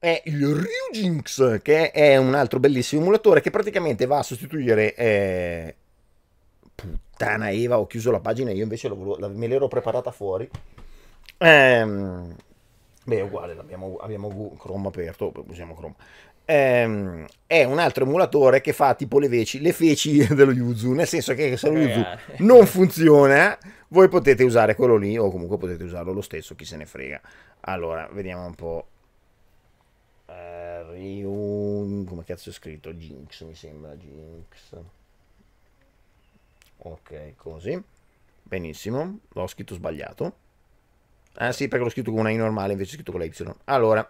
è il Ryujinx, che è un altro bellissimo emulatore che praticamente va a sostituire... Eh... Puttana Eva, ho chiuso la pagina, io invece volevo, la, me l'ero preparata fuori. Ehm, beh, è uguale, abbiamo, Chrome aperto, usiamo Chrome. Ehm, è un altro emulatore che fa tipo le, veci, le feci dello Yuzu, nel senso che se lo eh, Yuzu eh. non funziona, voi potete usare quello lì o comunque potete usarlo lo stesso, chi se ne frega. Allora, vediamo un po' Uh, Ryun, come cazzo è scritto? Jinx mi sembra, Jinx. Ok, così. Benissimo, l'ho scritto sbagliato. Ah sì, perché l'ho scritto con una I normale invece scritto con la Y. Allora,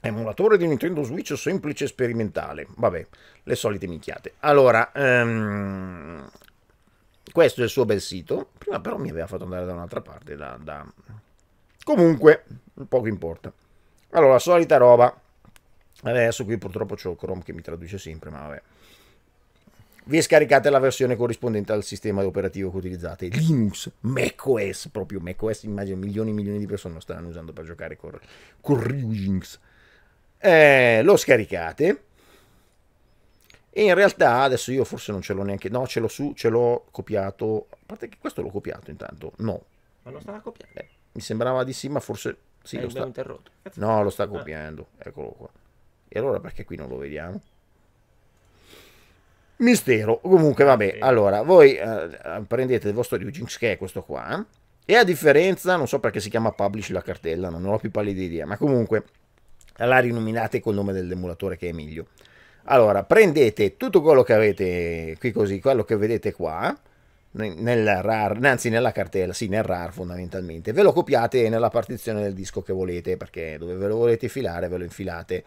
emulatore di Nintendo Switch semplice sperimentale. Vabbè, le solite minchiate. Allora, um, questo è il suo bel sito. Prima però mi aveva fatto andare da un'altra parte. Da, da... Comunque, poco importa. Allora, solita roba. Adesso qui purtroppo c'ho Chrome che mi traduce sempre, ma vabbè. Vi scaricate la versione corrispondente al sistema operativo che utilizzate, Linux, macOS, proprio macOS, immagino milioni e milioni di persone lo stanno usando per giocare con, con Linux. Eh, lo scaricate. E in realtà adesso io forse non ce l'ho neanche, no, ce l'ho su, ce l'ho copiato. A parte che questo l'ho copiato intanto, no. Ma lo stava copiando? Beh, mi sembrava di sì, ma forse sì, lo sta... interrotto. No, lo sta copiando. Ah. Eccolo qua. E allora perché qui non lo vediamo? Mistero. Comunque, vabbè. Sì. Allora, voi eh, eh prendete il vostro Ryujinx, che è questo qua. E a differenza, non so perché si chiama Publish la cartella, non ho più pallida idea, ma comunque la rinominate col nome dell'emulatore che è meglio. Allora, prendete tutto quello che avete qui così, quello che vedete qua, nel RAR, anzi nella cartella, sì, nel RAR fondamentalmente. Ve lo copiate nella partizione del disco che volete, perché dove ve lo volete filare ve lo infilate.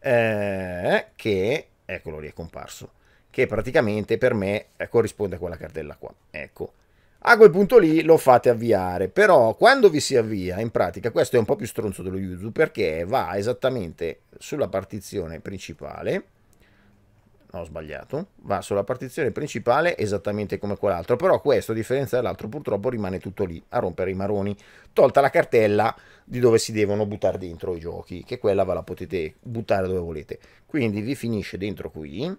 Eh, che, eccolo lì, è comparso, che praticamente per me eh, corrisponde a quella cartella qua. Ecco. A quel punto lì lo fate avviare, però quando vi si avvia, in pratica, questo è un po' più stronzo dello Yuzu perché va esattamente sulla partizione principale, no, ho sbagliato, va sulla partizione principale esattamente come quell'altro, però questo a differenza dell'altro purtroppo rimane tutto lì a rompere i maroni, tolta la cartella di dove si devono buttare dentro i giochi, che quella ve la potete buttare dove volete. Quindi vi finisce dentro qui.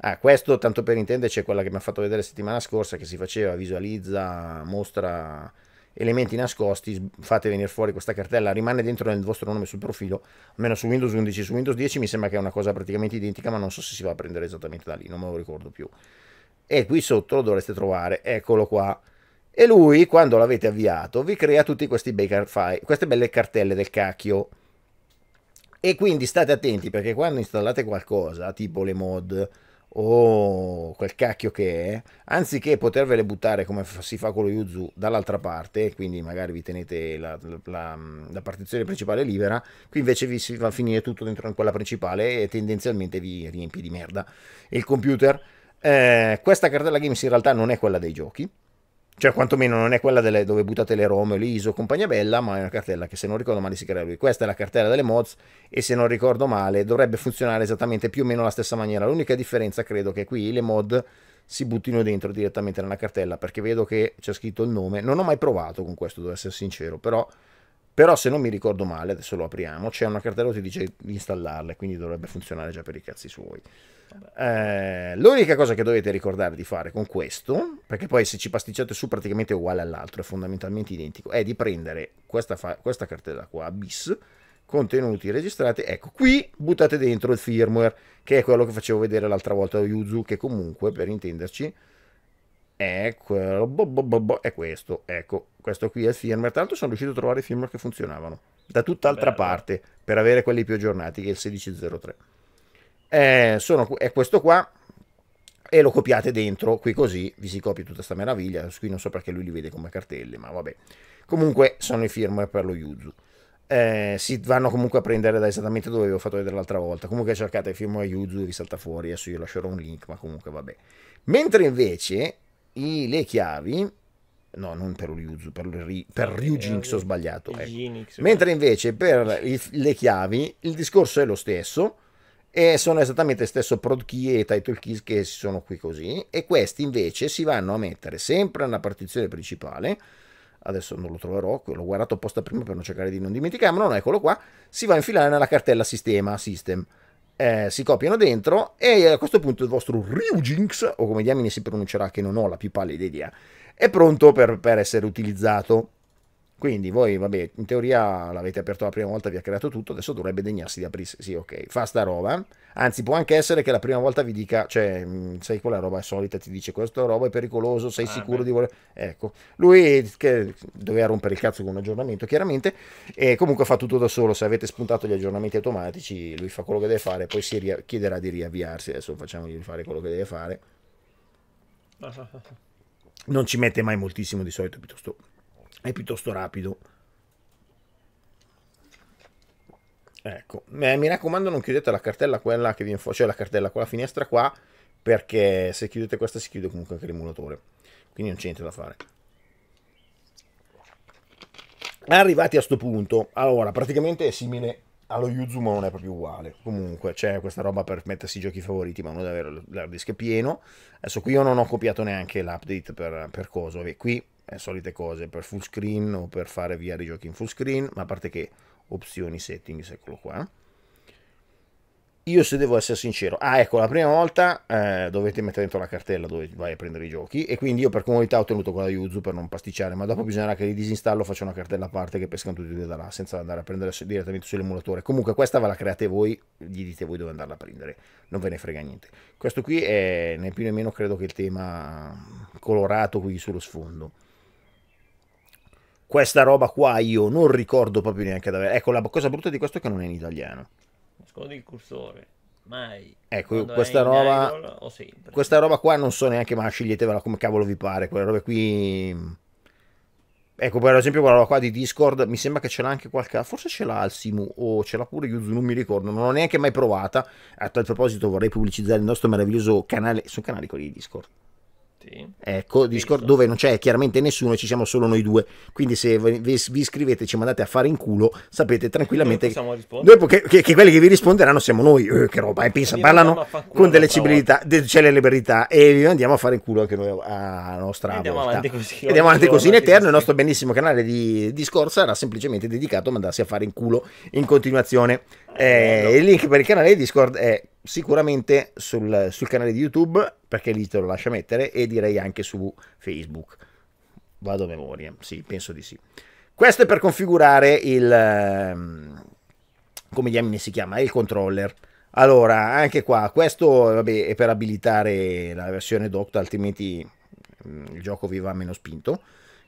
Ah, questo tanto per intenderci è quella che mi ha fatto vedere la settimana scorsa che si faceva visualizza, mostra elementi nascosti, fate venire fuori questa cartella, rimane dentro nel vostro nome sul profilo, almeno su Windows 11, su Windows 10 mi sembra che è una cosa praticamente identica, ma non so se si va a prendere esattamente da lì, non me lo ricordo più. E qui sotto lo dovreste trovare, eccolo qua. E lui, quando l'avete avviato, vi crea tutti questi bei file, queste belle cartelle del cacchio. E quindi state attenti perché quando installate qualcosa, tipo le mod, o oh, quel cacchio che è, anziché potervele buttare come si fa con lo Yuzu dall'altra parte, quindi magari vi tenete la, la, mm, la partizione principale libera, qui invece vi si va a finire tutto dentro in quella principale e tendenzialmente vi riempie di merda il computer. Eh, questa cartella games in realtà non è quella dei giochi, cioè, quantomeno non è quella delle, dove buttate le Rome, l'ISO, compagnia bella, ma è una cartella che se non ricordo male si crea lui. Questa è la cartella delle mods e se non ricordo male dovrebbe funzionare esattamente più o meno alla stessa maniera. L'unica differenza credo che qui le mod si buttino dentro direttamente nella cartella perché vedo che c'è scritto il nome. Non ho mai provato con questo, devo essere sincero, però però se non mi ricordo male, adesso lo apriamo, c'è una cartella che ti dice di installarle, quindi dovrebbe funzionare già per i cazzi suoi. Eh, l'unica cosa che dovete ricordare di fare con questo, perché poi se ci pasticciate su praticamente è uguale all'altro, è fondamentalmente identico, è di prendere questa, questa cartella qua, bis, contenuti registrati, ecco qui buttate dentro il firmware, che è quello che facevo vedere l'altra volta a Yuzu, che comunque per intenderci è, bo, bo, bo, è questo, ecco, questo qui è il firmware. Tra l'altro sono riuscito a trovare i firmware che funzionavano da tutt'altra Bello. parte per avere quelli più aggiornati che è il 1603. Eh, sono, è questo qua e lo copiate dentro, qui così vi si copia tutta questa meraviglia, qui non so perché lui li vede come cartelle, ma vabbè. Comunque sono i firmware per lo Yuzu. Eh, si vanno comunque a prendere da esattamente dove vi ho fatto vedere l'altra volta. Comunque cercate il firmware Yuzu e vi salta fuori, adesso io lascerò un link, ma comunque vabbè. Mentre invece i, le chiavi no, non per Ryuzu, per, per Ryujinx eh, ho sbagliato. Ecco. Mentre invece per le chiavi il discorso è lo stesso e sono esattamente lo stesso prod key e title keys che sono qui così e questi invece si vanno a mettere sempre nella partizione principale adesso non lo troverò, l'ho guardato apposta prima per non cercare di non dimenticarmelo, no, eccolo qua, si va a infilare nella cartella sistema, system eh, si copiano dentro e eh, a questo punto il vostro Ryujinx, o come diamine si pronuncerà che non ho la più pallida idea, è pronto per, per essere utilizzato. Quindi voi, vabbè, in teoria l'avete aperto la prima volta, vi ha creato tutto, adesso dovrebbe degnarsi di aprirsi, sì, ok, fa sta roba. Anzi, può anche essere che la prima volta vi dica, cioè, mm, sai quella roba è solita, ti dice questa roba è pericoloso, sei ah, sicuro beh. di voler... Ecco, lui che doveva rompere il cazzo con un aggiornamento, chiaramente, e comunque fa tutto da solo, se avete spuntato gli aggiornamenti automatici, lui fa quello che deve fare, poi si ria- chiederà di riavviarsi, adesso facciamogli fare quello che deve fare. Non ci mette mai moltissimo di solito, piuttosto è piuttosto rapido. Ecco, eh, mi raccomando non chiudete la cartella quella che viene fuori, cioè la cartella, quella finestra qua, perché se chiudete questa si chiude comunque anche l'emulatore, quindi non c'è niente da fare. Arrivati a questo punto, allora, praticamente è simile allo Yuzu ma non è proprio uguale. Comunque c'è questa roba per mettersi i giochi favoriti, ma uno deve avere l'hard disk pieno. Adesso qui io non ho copiato neanche l'update per, per coso, qui eh, solite cose per full screen o per fare via i giochi in full screen, ma a parte che opzioni settings, eccolo qua. Io se devo essere sincero, ah ecco la prima volta eh, dovete mettere dentro la cartella dove vai a prendere i giochi e quindi io per comodità ho tenuto quella Yuzu per non pasticciare, ma dopo bisognerà che li disinstallo, faccio una cartella a parte che pescano tutti e due da là senza andare a prendere direttamente sull'emulatore. Comunque questa ve la create voi, gli dite voi dove andarla a prendere, non ve ne frega niente. Questo qui è né più né meno credo che il tema colorato qui sullo sfondo questa roba qua io non ricordo proprio neanche da Ecco, la cosa brutta di questo è che non è in italiano. Scondi il cursore. Mai. Ecco, Quando questa roba, idol, questa roba qua non so neanche, ma sceglietevela come cavolo vi pare. Quelle robe qui. Ecco, per esempio, quella roba qua di Discord mi sembra che ce l'ha anche qualche. Forse ce l'ha Alsimu o ce l'ha pure Yuzu, non mi ricordo. Non l'ho neanche mai provata. A tal proposito, vorrei pubblicizzare il nostro meraviglioso canale. Sono canali quelli di Discord. Sì. Ecco, Discord dove non c'è chiaramente nessuno e ci siamo solo noi due. Quindi se vi, vi iscrivete e ci mandate a fare in culo, sapete tranquillamente che, che, che, che, quelli che vi risponderanno siamo noi. Eh, che roba, eh, e pensa, parlano con delle civilità, de, celebrità e vi andiamo a fare in culo anche noi a nostra andiamo volta. Avanti così, andiamo avanti così in eterno. Il nostro bellissimo canale di Discord sarà semplicemente dedicato a mandarsi a fare in culo in continuazione. Eh, eh il link per il canale di Discord è sicuramente sul, sul, canale di YouTube, perché lì te lo lascia mettere, e direi anche su Facebook. Vado a memoria, sì, penso di sì. Questo è per configurare il... Ehm, come diamine si chiama? Il controller. Allora, anche qua, questo vabbè, è per abilitare la versione docked, altrimenti mm, il gioco vi va meno spinto.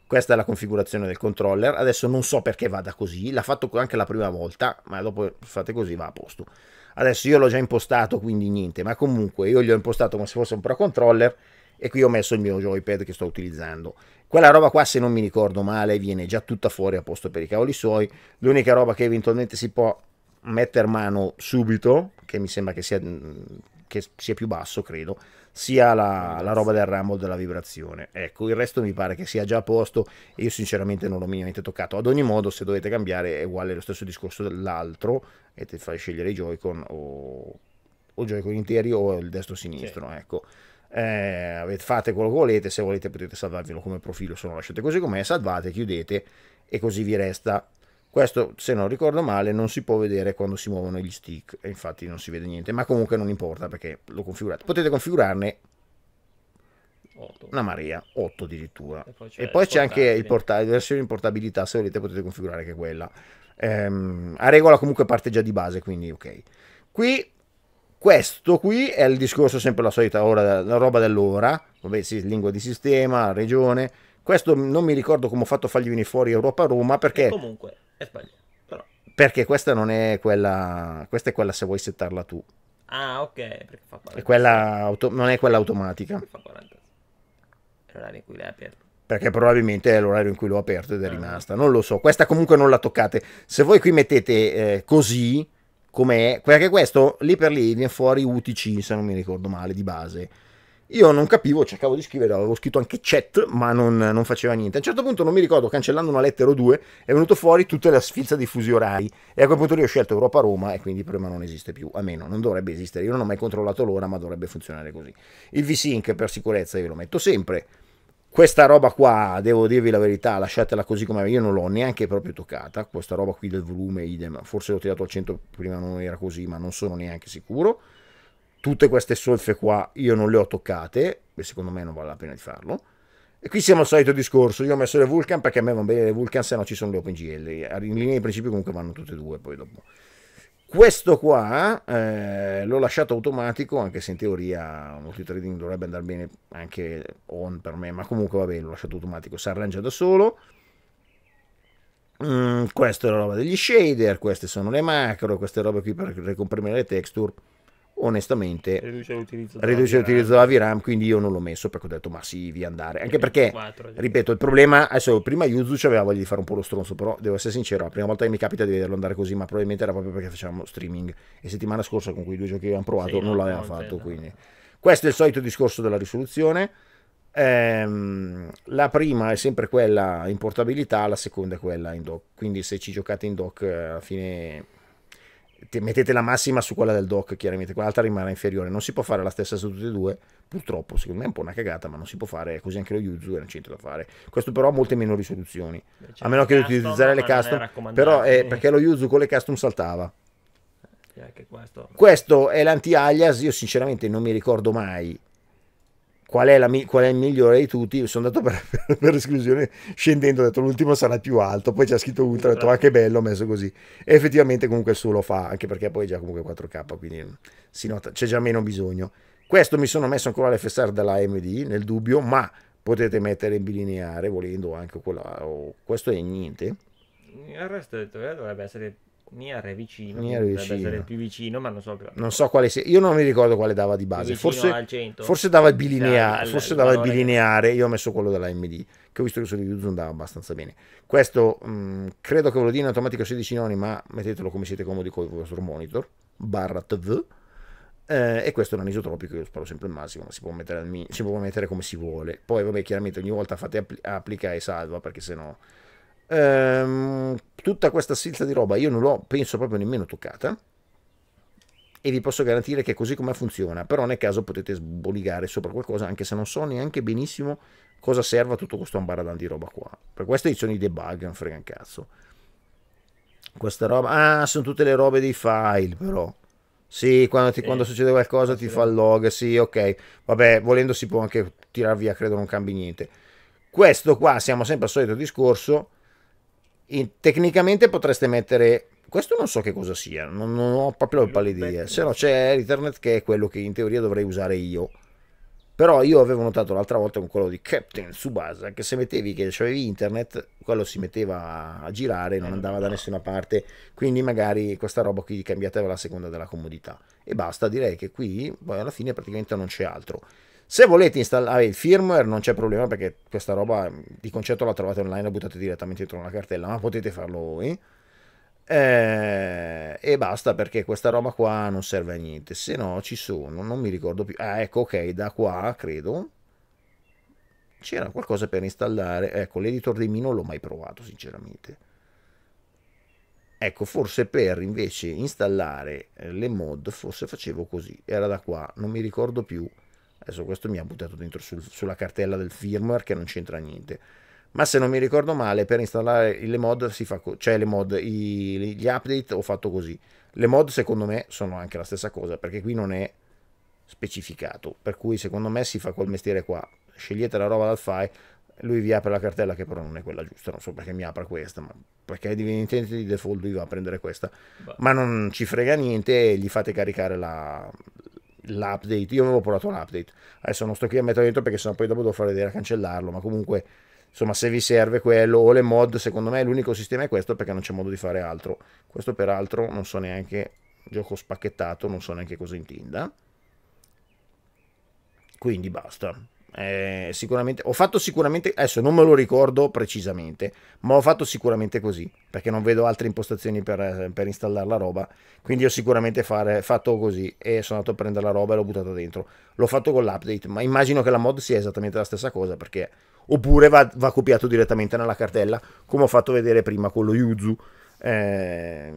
Questa è la configurazione del controller. Adesso non so perché vada così, l'ha fatto anche la prima volta, ma dopo fate così va a posto. Adesso io l'ho già impostato, quindi niente, ma comunque io gli ho impostato come se fosse un Pro Controller e qui ho messo il mio joypad che sto utilizzando. Quella roba qua, se non mi ricordo male, viene già tutta fuori a posto per i cavoli suoi. L'unica roba che eventualmente si può mettere mano subito, che mi sembra che sia, che sia più basso, credo, sia la, la, roba del rumble della vibrazione. Ecco, il resto mi pare che sia già a posto e io sinceramente non l'ho minimamente toccato. Ad ogni modo, se dovete cambiare è uguale lo stesso discorso dell'altro, e ti fai scegliere i Joy-Con o, o Joy-Con interi o il destro-sinistro, sì. ecco. Eh, fate quello che volete, se volete potete salvarvelo come profilo, se lo lasciate così com'è, salvate, chiudete e così vi resta. Questo, se non ricordo male, non si può vedere quando si muovono gli stick, infatti non si vede niente, ma comunque non importa perché lo configurate. Potete configurarne 8. una marea, 8 addirittura. E poi c'è, e poi c'è anche il portale, la versione di portabilità, se volete potete configurare anche quella ehm, a regola comunque parte già di base, quindi ok. Qui, questo qui è il discorso sempre la solita ora, la roba dell'ora, vabbè sì, lingua di sistema, regione, questo non mi ricordo come ho fatto a fargli venire fuori Europa-Roma perché... E comunque, è sbagliato. Perché questa non è quella, questa è quella se vuoi settarla tu. Ah, ok. Perché fa 40. È quella auto... non è quella automatica. Fa 40. È l'orario in cui l'hai aperto perché probabilmente è l'orario in cui l'ho aperto ed è eh. rimasta, non lo so, questa comunque non la toccate, se voi qui mettete eh, così, com'è, perché questo lì per lì viene fuori UTC, se non mi ricordo male, di base, io non capivo, cercavo di scrivere, avevo scritto anche chat, ma non, non, faceva niente. A un certo punto, non mi ricordo, cancellando una lettera o due, è venuto fuori tutta la sfilza di fusi orari. E a quel punto lì ho scelto Europa-Roma e quindi prima non esiste più, a meno, non dovrebbe esistere. Io non ho mai controllato l'ora, ma dovrebbe funzionare così. Il V-Sync per sicurezza io lo metto sempre. Questa roba qua, devo dirvi la verità, lasciatela così come io non l'ho neanche proprio toccata, questa roba qui del volume idem, forse l'ho tirato al centro prima non era così, ma non sono neanche sicuro. Tutte queste solfe qua io non le ho toccate, e secondo me non vale la pena di farlo. E qui siamo al solito discorso, io ho messo le Vulcan perché a me vanno bene le Vulcan, se no ci sono le OpenGL, in linea di principio comunque vanno tutte e due poi dopo. Questo qua eh, l'ho lasciato automatico, anche se in teoria multitrading dovrebbe andare bene anche on per me, ma comunque va bene, l'ho lasciato automatico, si arrangia da solo. Mm, questa è la roba degli shader, queste sono le macro, queste robe qui per ricomprimere le texture onestamente riduce l'utilizzo, riduce l'utilizzo della VRAM quindi io non l'ho messo perché ho detto ma sì via andare anche perché 4, ripeto il problema adesso prima Yuzu aveva voglia di fare un po' lo stronzo però devo essere sincero la prima volta che mi capita di vederlo andare così ma probabilmente era proprio perché facevamo streaming e settimana scorsa con quei due giochi che avevamo provato sì, non l'aveva fatto no. quindi questo è il solito discorso della risoluzione ehm, la prima è sempre quella in portabilità la seconda è quella in dock quindi se ci giocate in dock eh, alla fine mettete la massima su quella del doc, chiaramente, quell'altra rimarrà inferiore. Non si può fare la stessa su tutte e due, purtroppo, secondo me è un po' una cagata, ma non si può fare così anche lo Yuzu era centro da fare. Questo però ha molte meno risoluzioni, cioè, a meno che custom, utilizzare le custom, però è eh, perché lo Yuzu con le custom saltava. Eh, questo. questo è l'anti-alias, io sinceramente non mi ricordo mai qual è, la, qual è, il migliore di tutti? Sono andato per, per, esclusione scendendo, ho detto l'ultimo sarà più alto, poi c'è scritto ultra, ho detto ah che bello, ho messo così. E effettivamente comunque il suo lo fa, anche perché poi è già comunque 4K, quindi si nota, c'è già meno bisogno. Questo mi sono messo ancora l'FSR AMD, nel dubbio, ma potete mettere in bilineare volendo anche quella, questo è niente. Il resto eh, dovrebbe essere Nier è vicino, Nier è vicino. il più vicino, ma non so, non so quale sia. Io non mi ricordo quale dava di base. Forse, forse, dava il bilineare, al, forse dava il bilineare. Io ho messo quello della MD, che ho visto che su YouTube andava abbastanza bene. Questo mh, mm, credo che ve lo dia in automatico 16 noni, ma mettetelo come siete comodi con il vostro monitor barra TV. Eh, e questo è un anisotropico, io sparo sempre il massimo, ma si può, mettere, si può mettere come si vuole. Poi, vabbè, chiaramente ogni volta fate app- applica e salva perché sennò. No Ehm, tutta questa silza di roba io non l'ho, penso proprio nemmeno toccata. E vi posso garantire che è così come funziona, però nel caso potete sboligare sopra qualcosa, anche se non so neanche benissimo cosa serva tutto questo ambaradan di roba qua. Per queste edizioni debug, non frega un cazzo. Questa roba, ah, sono tutte le robe dei file, però. Sì, quando, ti, eh, quando succede qualcosa ti fa il log, sì, ok. Vabbè, volendo si può anche tirar via, credo non cambi niente. Questo qua, siamo sempre al solito discorso, e tecnicamente potreste mettere questo non so che cosa sia, non, non ho proprio le pallide idea. Se no c'è Ethernet che è quello che in teoria dovrei usare io. Però io avevo notato l'altra volta con quello di Captain Subasa che se mettevi che avevi internet, quello si metteva a girare, eh, non andava da nessuna parte. Quindi magari questa roba qui cambiatela la seconda della comodità. E basta, direi che qui poi alla fine praticamente non c'è altro. Se volete installare il firmware non c'è problema perché questa roba di concetto la trovate online, la buttate direttamente dentro una cartella, ma potete farlo voi. Eh, e basta perché questa roba qua non serve a niente. Se no ci sono, non mi ricordo più. Ah, ecco, ok, da qua credo c'era qualcosa per installare. Ecco, l'editor dei Mi non l'ho mai provato, sinceramente. Ecco, forse per invece installare eh, le mod, forse facevo così. Era da qua, non mi ricordo più. Adesso questo mi ha buttato dentro sul, sulla cartella del firmware che non c'entra niente. Ma se non mi ricordo male, per installare le mod si fa co- cioè le mod, i, gli update ho fatto così. Le mod secondo me sono anche la stessa cosa, perché qui non è specificato, per cui secondo me si fa quel mestiere qua. Scegliete la roba dal file, lui vi apre la cartella che però non è quella giusta, non so perché mi apra questa, ma perché evidentemente di default lui va a prendere questa, Beh. ma non ci frega niente gli fate caricare la, l'update. Io avevo provato l'update. Adesso non sto qui a mettere dentro perché sennò poi dopo devo fare vedere a cancellarlo. Ma comunque, insomma, se vi serve quello o le mod, secondo me l'unico sistema è questo perché non c'è modo di fare altro. Questo peraltro non so neanche gioco spacchettato, non so neanche cosa intenda. Quindi basta. Eh, sicuramente, ho fatto sicuramente, adesso non me lo ricordo precisamente, ma ho fatto sicuramente così, perché non vedo altre impostazioni per, eh, per installare la roba, quindi ho sicuramente fare, fatto così e sono andato a prendere la roba e l'ho buttata dentro. L'ho fatto con l'update, ma immagino che la mod sia esattamente la stessa cosa, perché oppure va, va copiato direttamente nella cartella, come ho fatto vedere prima con lo Yuzu. Eh,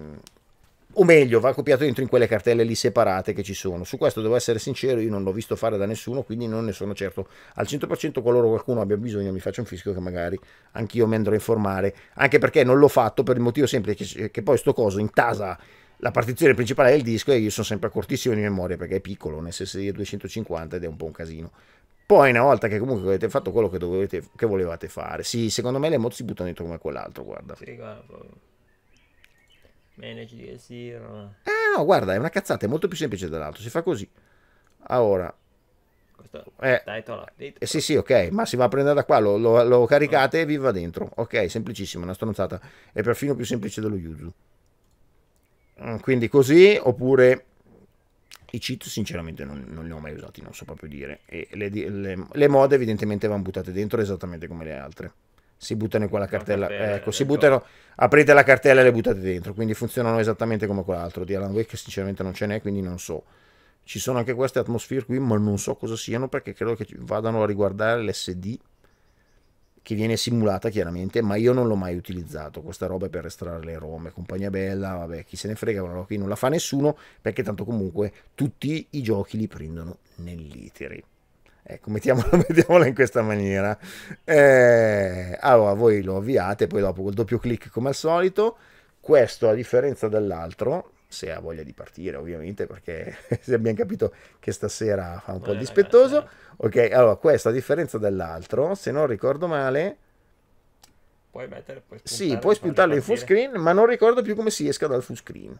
o meglio, va copiato dentro in quelle cartelle lì separate che ci sono. Su questo devo essere sincero, io non l'ho visto fare da nessuno, quindi non ne sono certo al 100%. Qualora qualcuno abbia bisogno, mi faccia un fischio che magari anch'io mi andrò a informare, anche perché non l'ho fatto per il motivo semplice che poi sto coso intasa la partizione principale del disco e io sono sempre a cortissimo di memoria perché è piccolo, un SSD 250 ed è un po' un casino. Poi una volta che comunque avete fatto quello che, dovete, che volevate fare, sì, secondo me le mod si buttano dentro come quell'altro, guarda. Sì, guarda. Manage DLC. Ah, no, guarda, è una cazzata, è molto più semplice dell'altro. Si fa così. Allora, questo eh, eh, sì sì ok ma si va a prendere da qua lo, lo, lo caricate no. e vi va dentro ok semplicissimo una stronzata è perfino più semplice dello yuzu mm, quindi così oppure i cheat sinceramente non, non li ho mai usati non so proprio dire e le, le, le mode evidentemente vanno buttate dentro esattamente come le altre si buttano in quella cartella. cartella ecco, si buttano, aprite la cartella e le buttate dentro. Quindi funzionano esattamente come quell'altro di Alan Wake, sinceramente non ce n'è, quindi non so. Ci sono anche queste atmosphere qui, ma non so cosa siano perché credo che vadano a riguardare l'SD che viene simulata chiaramente, ma io non l'ho mai utilizzato. Questa roba per estrarre le ROM, compagnia bella, vabbè, chi se ne frega, però qui non la fa nessuno perché tanto comunque tutti i giochi li prendono nell'iteri. Ecco, mettiamola, mettiamola in questa maniera. Eh, allora, voi lo avviate, poi dopo col doppio clic come al solito. Questo, a differenza dell'altro, se ha voglia di partire ovviamente perché se abbiamo capito che stasera fa un po' eh, dispettoso ok allora questo a differenza dell'altro se non ricordo male puoi mettere puoi spuntarlo, sì puoi spuntarlo in full screen ma non ricordo più come si esca dal full screen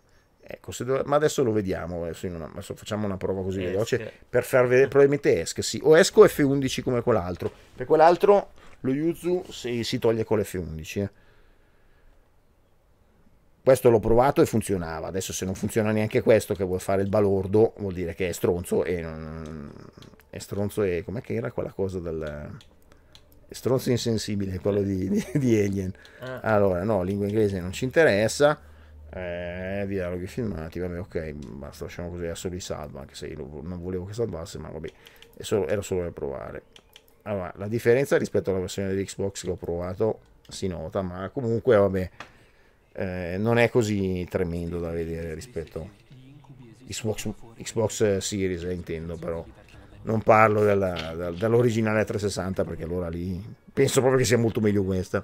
Ecco, se ma adesso lo vediamo, adesso, una... adesso facciamo una prova così eh, veloce esche. per far vedere, probabilmente esca, sì. o esco F11 come quell'altro, per quell'altro lo Yuzu si, si toglie con l'F11. Eh. Questo l'ho provato e funzionava, adesso se non funziona neanche questo che vuol fare il balordo vuol dire che è stronzo e non... è stronzo e com'è che era quella cosa del stronzo insensibile, quello di, di, di Alien. Eh. Allora, no, lingua inglese non ci interessa eh, dialoghi filmati, vabbè ok, basta, lasciamo così, adesso li salva, anche se io non volevo che salvasse, ma vabbè, solo, era solo per provare. Allora, la differenza rispetto alla versione dell'Xbox che ho provato si nota, ma comunque vabbè, eh, non è così tremendo da vedere rispetto Xbox, Xbox Series, eh, intendo però. Non parlo della, dell'originale 360 perché allora lì penso proprio che sia molto meglio questa.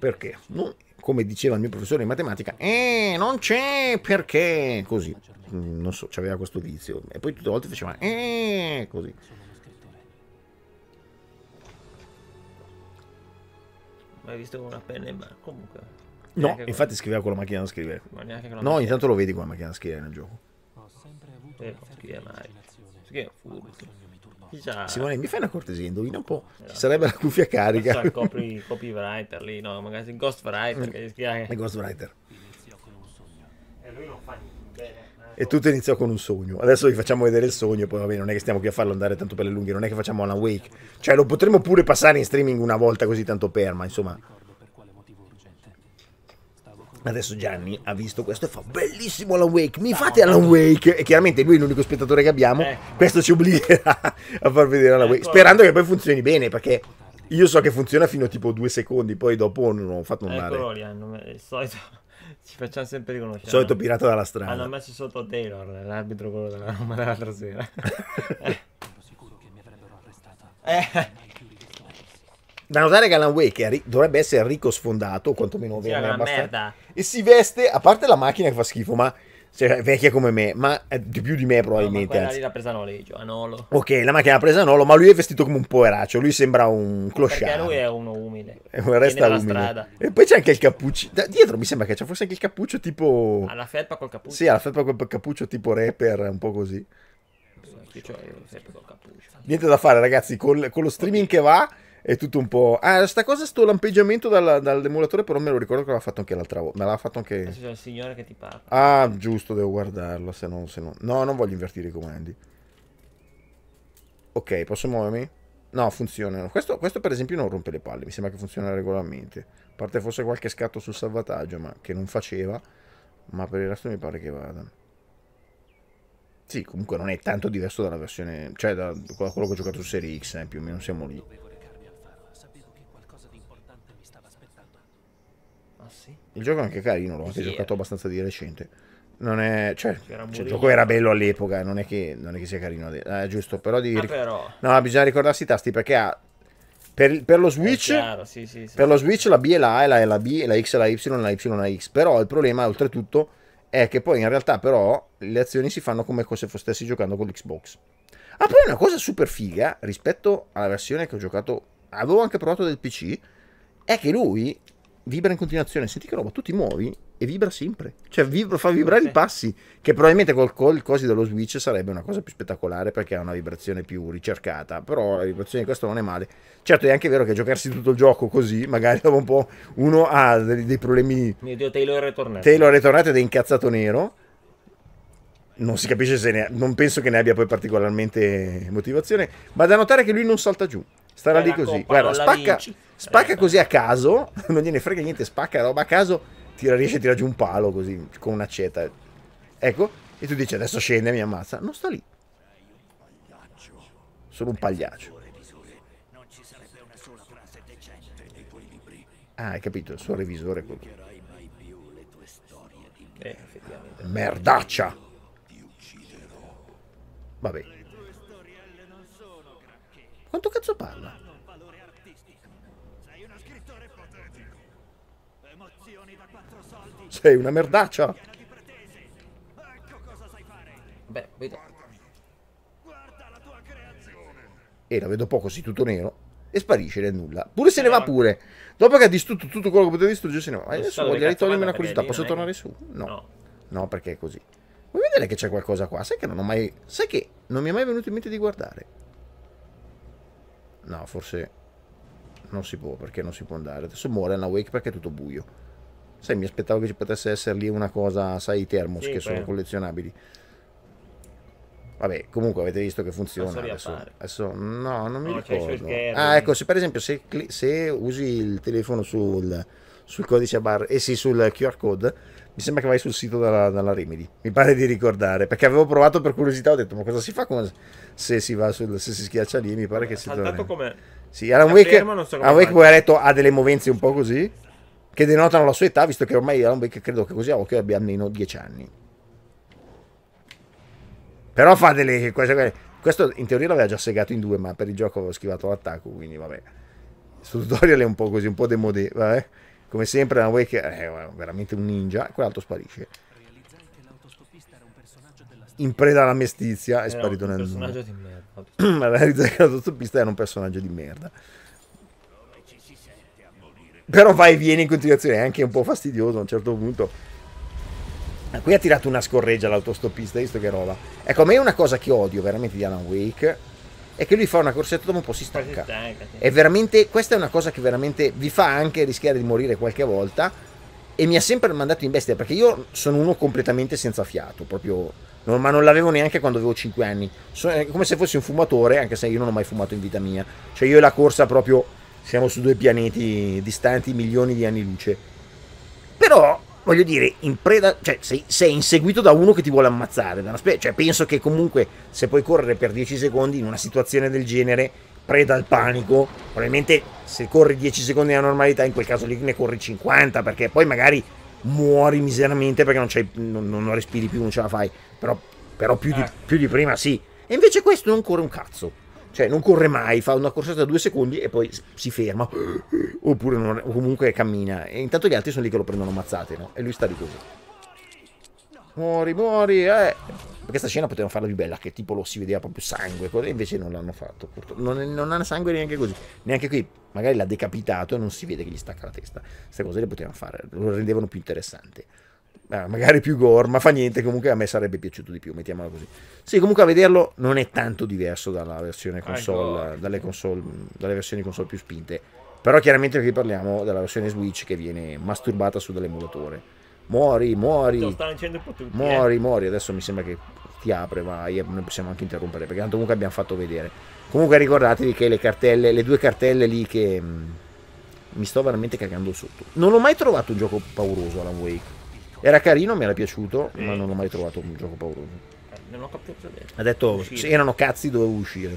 perché. Non, come diceva il mio professore di matematica, eh, non c'è perché, così. Non so, c'aveva questo vizio. E poi tutte le volte faceva, eh, così. Hai visto con una penna in mano? Comunque. No, infatti scriveva con la macchina da scrivere. Ma neanche con la no, intanto lo vedi con la macchina da scrivere nel gioco. Ho sempre avuto eh, una scrive mai. Scrive furbo. Già. Simone, mi fai una cortesia, indovina un po'. Ci sarebbe la cuffia carica. Cioè, copri, copywriter lì, no? Magari il ghostwriter. Mm. Che... Il ghostwriter. Iniziò con un sogno. E lui non fa niente. Eh, e tutto iniziò con un sogno. Adesso vi facciamo vedere il sogno, poi va bene, non è che stiamo qui a farlo andare tanto per le lunghe, non è che facciamo una Wake. Cioè, lo potremmo pure passare in streaming una volta così tanto per, ma insomma... Adesso Gianni ha visto questo e fa bellissimo Alan Wake, mi no, fate Alan Wake e chiaramente lui è l'unico spettatore che abbiamo, eh. questo ci obbligherà a far vedere Alan Wake, ecco. sperando che poi funzioni bene perché io so che funziona fino a tipo due secondi, poi dopo non ho fatto nulla. Eccolo lì, hanno il solito ci facciamo sempre riconoscere. Il solito pirata dalla strada. Hanno messo sotto Taylor, l'arbitro quello della Roma dell'altra sera. Eh. Sono sicuro che mi avrebbero arrestato. Eh. Da notare che Alan Wake ri- dovrebbe essere ricco sfondato, o quantomeno sì, vero. Abbastanza... E si veste, a parte la macchina che fa schifo, ma cioè, è vecchia come me, ma di più di me probabilmente. No, ma lì l'ha presa noleggio, a Nolo. Ok, la macchina l'ha presa Nolo, ma lui è vestito come un poveraccio, lui sembra un clochard. Perché lui è uno umile. E eh, resta umile. Strada. E poi c'è anche il cappuccio. Da- dietro mi sembra che c'è forse anche il cappuccio tipo... Alla felpa col cappuccio. Sì, alla felpa col cappuccio tipo rapper, un po' così. Niente da fare ragazzi, col, con lo streaming che va è tutto un po'. Ah, sta cosa, sto lampeggiamento dalla, dall'emulatore, però me lo ricordo che l'ha fatto anche l'altra volta. Me l'ha fatto anche. Adesso c'è il signore che ti parla. Ah, giusto, devo guardarlo. Se no, se no. No, non voglio invertire i comandi. Ok, posso muovermi? No, funzionano. Questo, questo, per esempio non rompe le palle, mi sembra che funziona regolarmente. A parte forse qualche scatto sul salvataggio, ma che non faceva. Ma per il resto mi pare che vada. Sì, comunque non è tanto diverso dalla versione... Cioè, da quello che ho giocato su Serie X, eh, più o meno siamo lì. Il gioco è anche carino, l'ho anche sì, giocato eh. abbastanza di recente. Non è, cioè, cioè il gioco era bello all'epoca, non è che, non è che sia carino adesso. Eh, giusto, però, di, ah, però. No, bisogna ricordarsi i tasti perché ha per, per, lo Switch, chiaro, sì, sì, sì. per, lo Switch, la B è la A, e la E la B, e la X è la Y, la Y è la X. Però il problema, oltretutto, è che poi in realtà, però, le azioni si fanno come se stessi giocando con l'Xbox. Ah, poi una cosa super figa rispetto alla versione che ho giocato, avevo anche provato del PC, è che lui vibra in continuazione. Senti che roba, tu ti muovi e vibra sempre. Cioè, vibra, fa vibrare i passi. Che probabilmente col, col così dello Switch sarebbe una cosa più spettacolare perché ha una vibrazione più ricercata. Però la vibrazione di questo non è male. Certo, è anche vero che giocarsi tutto il gioco così, magari dopo un po' uno ha dei, dei problemi. Mio dio, Taylor è tornato. Taylor è tornato ed è incazzato nero non si capisce se ne ha, non penso che ne abbia poi particolarmente motivazione, ma da notare che lui non salta giù, starà lì così. Guarda, spacca, vinci. Spacca eh. così a caso, non gliene frega niente, spacca la roba a caso, tira, riesce a tirare giù un palo così, con un'accetta. Ecco, e tu dici adesso scende e mi ammazza. Non sta lì. Sono un pagliaccio. Ah, hai capito, il suo revisore è quello. Eh, Merdaccia! Vabbè. Quanto cazzo parla? Sei una merdaccia. Ecco Beh, vedo. E la vedo poco, così tutto nero. E sparisce nel nulla. Pure se ne va pure. Dopo che ha distrutto tutto quello che poteva distruggere, se ne va. Ma adesso voglio ritornare una curiosità. Posso tornare su? No. no. No, perché è così. Vuoi vedere che c'è qualcosa qua? Sai che non ho mai... Sai che non mi è mai venuto in mente di guardare. No, forse... Non si può, perché non si può andare. Adesso muore una wake perché è tutto buio sai, mi aspettavo che ci potesse essere lì una cosa, sai, i thermos sì, che sono collezionabili. Vabbè, comunque avete visto che funziona. Adesso, adesso, no, non mi no, ricordo. Ah, ecco, se per esempio se, se usi il telefono sul, sul codice a barre, eh sì, sul QR code, mi sembra che vai sul sito della, della, Remedy. Mi pare di ricordare, perché avevo provato per curiosità, ho detto, ma cosa si fa come, se, si va sul, se si schiaccia lì? Mi pare che si torna. Saltato come... Sì, Alan Wake, so Alan Wake detto, ha delle movenze un po' così che denotano la sua età, visto che ormai Alambic credo che così a occhio abbia almeno 10 anni. Però fa delle cose... Questo in teoria l'aveva già segato in due, ma per il gioco avevo schivato l'attacco, quindi vabbè. Sul tutorial è un po' così, un po' demodé, vabbè. Come sempre, Alan Wake eh, è veramente un ninja, quell'altro sparisce. In preda alla mestizia è eh, sparito nel nulla. Realizzare che l'autostopista era un personaggio di merda però va e viene in continuazione, è anche un po' fastidioso a un certo punto. Qui ha tirato una scorreggia l'autostoppista, visto che roba. Ecco, a me è una cosa che odio veramente di Alan Wake è che lui fa una corsetta dopo un po' si stacca. È veramente, questa è una cosa che veramente vi fa anche rischiare di morire qualche volta e mi ha sempre mandato in bestia perché io sono uno completamente senza fiato, proprio, non, ma non l'avevo neanche quando avevo 5 anni. Sono, come se fossi un fumatore, anche se io non ho mai fumato in vita mia. Cioè io e la corsa proprio siamo su due pianeti distanti milioni di anni luce. Però, voglio dire, in preda, cioè, sei, sei inseguito da uno che ti vuole ammazzare. Cioè, penso che comunque se puoi correre per 10 secondi in una situazione del genere, preda al panico, probabilmente se corri 10 secondi alla normalità, in quel caso lì ne corri 50, perché poi magari muori miseramente perché non, non, non respiri più, non ce la fai. Però, però più, di, eh. più di prima sì. E invece questo non corre un cazzo cioè non corre mai, fa una corsata da due secondi e poi si ferma, oppure non, comunque cammina. E intanto gli altri sono lì che lo prendono ammazzate, no? E lui sta lì così. Muori, muori, eh! Perché questa scena potevano farla più bella, che tipo lo si vedeva proprio sangue, e invece non l'hanno fatto. Non, non ha sangue neanche così. Neanche qui, magari l'ha decapitato e non si vede che gli stacca la testa. Queste cose le potevano fare, lo rendevano più interessante. Eh, magari più gore, ma fa niente, comunque a me sarebbe piaciuto di più, mettiamola così. Sì, comunque a vederlo non è tanto diverso dalla versione ah, console, dalle, console dalle versioni console più spinte. Però chiaramente qui parliamo della versione Switch che viene masturbata su dell'emulatore. Muori, muori. Tutti, muori, eh. muori. Adesso mi sembra che ti apre, ma noi possiamo anche interrompere, perché tanto comunque abbiamo fatto vedere. Comunque ricordatevi che le cartelle, le due cartelle lì che... Mh, mm, mi sto veramente cagando sotto. Non ho mai trovato un gioco pauroso Alan Wake era carino, mi era piaciuto, sì. ma non ho mai trovato un gioco pauroso. Eh, non ho capito bene. ha detto. se erano cazzi dovevo uscire.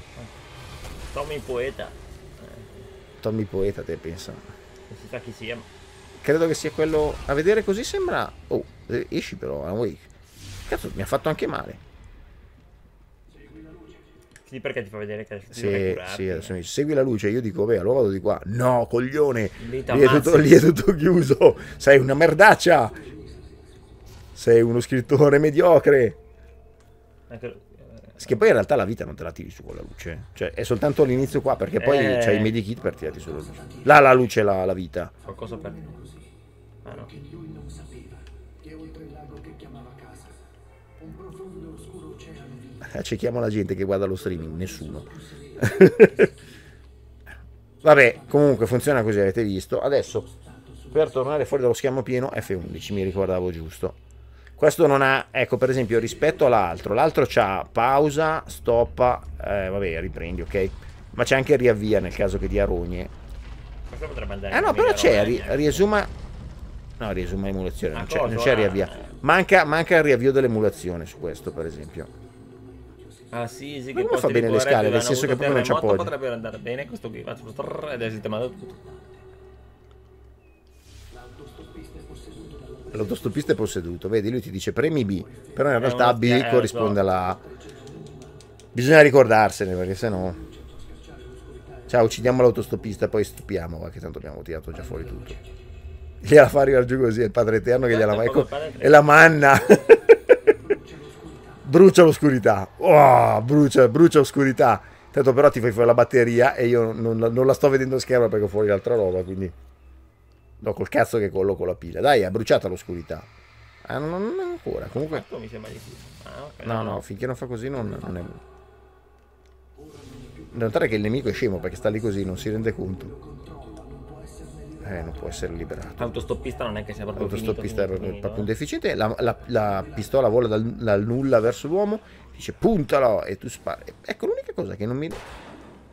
Tommy Poeta. Tommy Poeta, te pensa. Non si sa chi sia. Credo che sia quello... A vedere così sembra... Oh, eh, esci però, Alan Wake. Cazzo, mi ha fatto anche male. Sì, perché ti fa vedere che sì, sì, adesso mi segui la luce, io dico, beh, allora vado di qua. No, coglione, lì, lì, è tutto, lì, è tutto, chiuso, sei una merdaccia. Sei uno scrittore mediocre. Anche... Eh, che poi in realtà la vita non te la tiri su con la luce. Cioè, è soltanto all'inizio qua, perché poi eh... c'hai i medikit per tirarti sulla luce. Là la luce è la, la vita. Qualcosa per così. Ah no. lui non sapeva che oltre il lago che chiamava casa, un profondo oscuro oceano di... Accechiamo eh, la gente che guarda lo streaming, nessuno. Vabbè, comunque funziona così, avete visto. Adesso, per tornare fuori dallo schermo pieno, F11, mi ricordavo giusto. Questo non ha, ecco per esempio rispetto all'altro, l'altro c'ha pausa, stoppa, eh, vabbè riprendi ok, ma c'è anche riavvia nel caso che dia rogne. Questo potrebbe andare. Ah no però c'è, ri riesuma, eh. no riesuma emulazione, ma non c'è, riavvia. Manca, manca, il riavvio dell'emulazione su questo per esempio. Ah sì sì ma che non fa bene le scale, nel senso che proprio non ci appoggia. Potrebbe andare bene questo qui, faccio ed è sistemato tutto. L'autostopista è posseduto, vedi, lui ti dice premi B, però in realtà B corrisponde alla A. Bisogna ricordarsene perché se no... Ciao, uccidiamo l'autostopista, poi stupiamo, va che tanto abbiamo tirato già fuori tutto. Gliela fa arrivare giù così, è il Padre Eterno che gliela fa... Ecco, è la manna! brucia l'oscurità, oh, brucia, brucia oscurità. Tanto però ti fai fuori la batteria e io non, non la sto vedendo a schermo perché ho fuori l'altra roba, quindi... No, col cazzo che collo con la pila. Dai, ha bruciato l'oscurità. Ah, non, non ancora. Comunque... Fatto, mi sembra di sì. Ah, okay. No, no, finché non fa così non, non è... Da notare che il nemico è scemo perché sta lì così, non si rende conto. Eh, non può essere liberato. L'autostoppista non è che sia proprio L'autostoppista è proprio un deficiente. La, la, la pistola vola dal, dal nulla verso l'uomo, dice puntalo e tu spari. Ecco l'unica cosa che non mi...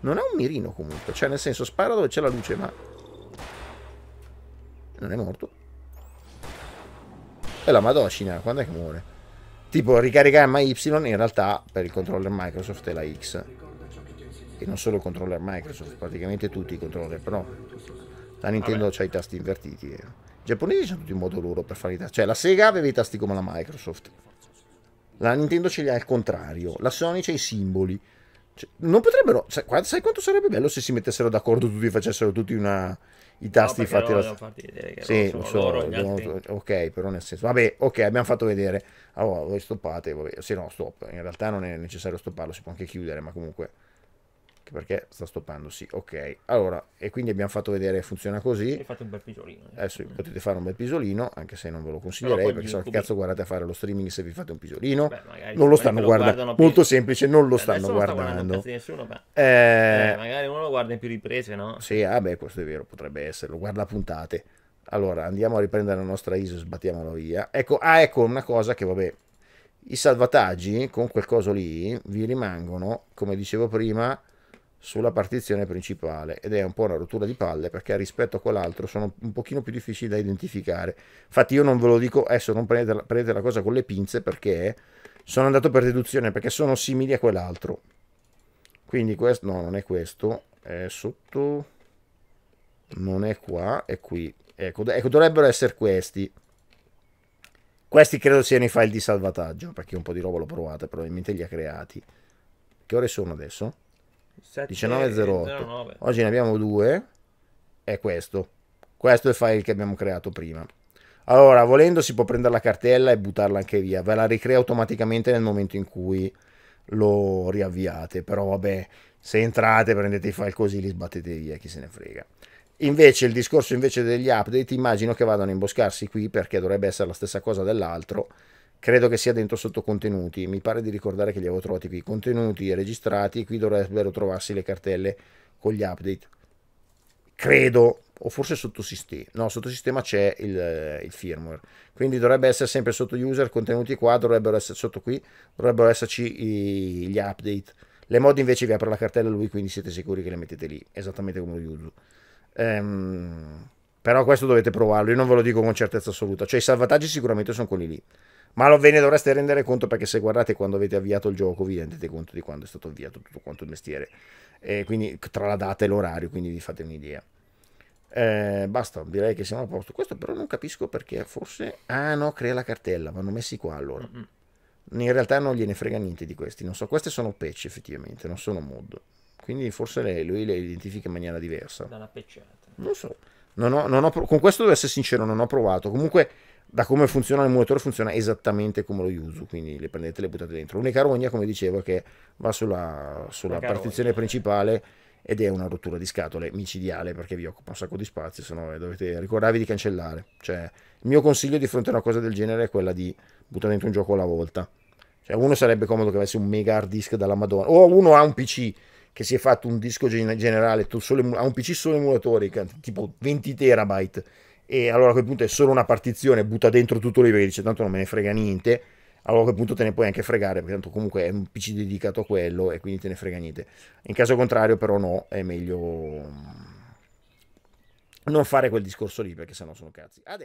Non è un mirino comunque, cioè nel senso spara dove c'è la luce, ma non è morto. E la madocina, quando è che muore? Tipo ricaricare ma Y in realtà per il controller Microsoft è la X. E non solo il controller Microsoft, praticamente tutti i controller però La Nintendo ha i tasti invertiti. Eh. I giapponesi sono tutti in modo loro per fare i tasti. Cioè la Sega aveva i tasti come la Microsoft. La Nintendo ce li ha al contrario. La Sony c'ha i simboli. Cioè, non potrebbero. sai, quanto sarebbe bello se si mettessero d'accordo tutti e facessero tutti una, i tasti no, fatti lo... vedere, sì, lo so, loro, non... ok però nel senso vabbè ok abbiamo fatto vedere allora voi stoppate vabbè. se no stop in realtà non è necessario stopparlo si può anche chiudere ma comunque perché sta stoppando, sì, ok. Allora, e quindi abbiamo fatto vedere funziona così. E fate un bel pisolino. Eh. Adesso mm. potete fare un bel pisolino, anche se non ve lo consiglierei, perché so che cazzo guardate a fare lo streaming se vi fate un pisolino. Beh, non lo stanno guardando. Molto pieno. semplice, non lo stanno non guardando. Nessuno, eh... Eh, magari uno lo guarda in più riprese, no? Sì, ah beh, questo è vero, potrebbe essere, lo guarda a puntate. Allora, andiamo a riprendere la nostra ISO e sbattiamola via. Ecco, ah, ecco una cosa che vabbè, i salvataggi con quel coso lì vi rimangono, come dicevo prima, sulla partizione principale ed è un po' una rottura di palle perché rispetto a quell'altro sono un pochino più difficili da identificare infatti io non ve lo dico adesso non prendete la, prendete la cosa con le pinze perché sono andato per deduzione perché sono simili a quell'altro quindi questo no non è questo è sotto non è qua è qui ecco, ecco dovrebbero essere questi questi credo siano i file di salvataggio perché un po' di roba l'ho provata probabilmente li ha creati che ore sono adesso? 1908. Oggi ne abbiamo due. È questo. Questo è il file che abbiamo creato prima. Allora, volendo si può prendere la cartella e buttarla anche via. Ve la ricrea automaticamente nel momento in cui lo riavviate. Però vabbè, se entrate prendete i file così, li sbattete via, chi se ne frega. Invece il discorso invece degli update immagino che vadano a imboscarsi qui perché dovrebbe essere la stessa cosa dell'altro credo che sia dentro sotto contenuti, mi pare di ricordare che li avevo trovati qui, contenuti registrati, qui dovrebbero trovarsi le cartelle con gli update, credo, o forse sotto sistema, no, sotto sistema c'è il, il, firmware, quindi dovrebbe essere sempre sotto user, contenuti qua, dovrebbero essere sotto qui, dovrebbero esserci i, gli update, le mod invece vi apre la cartella lui, quindi siete sicuri che le mettete lì, esattamente come lo Yuzu. Ehm, però questo dovete provarlo, io non ve lo dico con certezza assoluta, cioè i salvataggi sicuramente sono quelli lì ma lo ve ne dovreste rendere conto perché se guardate quando avete avviato il gioco vi rendete conto di quando è stato avviato tutto quanto il mestiere, e quindi tra la data e l'orario, quindi vi fate un'idea. Eh, basta, direi che siamo a posto. Questo però non capisco perché forse... Ah no, crea la cartella, vanno messi qua allora. In realtà non gliene frega niente di questi, non so, queste sono patch effettivamente, non sono mod. Quindi forse lei, lui le identifica in maniera diversa. Dalla pecciata. Non so. Non ho, non ho, con questo devo essere sincero, non ho provato. Comunque da come funziona il monitor funziona esattamente come lo Yuzu, quindi le prendete e le buttate dentro. L'unica rogna, come dicevo, è che va sulla, sulla partizione principale ed è una rottura di scatole micidiale perché vi occupa un sacco di spazio, se no eh, dovete ricordarvi di cancellare. Cioè, il mio consiglio di fronte a una cosa del genere è quella di buttare dentro un gioco alla volta. Cioè, uno sarebbe comodo che avesse un mega hard disk dalla Madonna, o uno ha un PC che si è fatto un disco generale, ha un PC solo emulatori, tipo 20 terabyte e allora a quel punto è solo una partizione, butta dentro tutto lì perché dice tanto non me ne frega niente, allora a quel punto te ne puoi anche fregare, perché tanto comunque è un PC dedicato a quello e quindi te ne frega niente. In caso contrario però no, è meglio non fare quel discorso lì perché sennò sono cazzi. Adesso.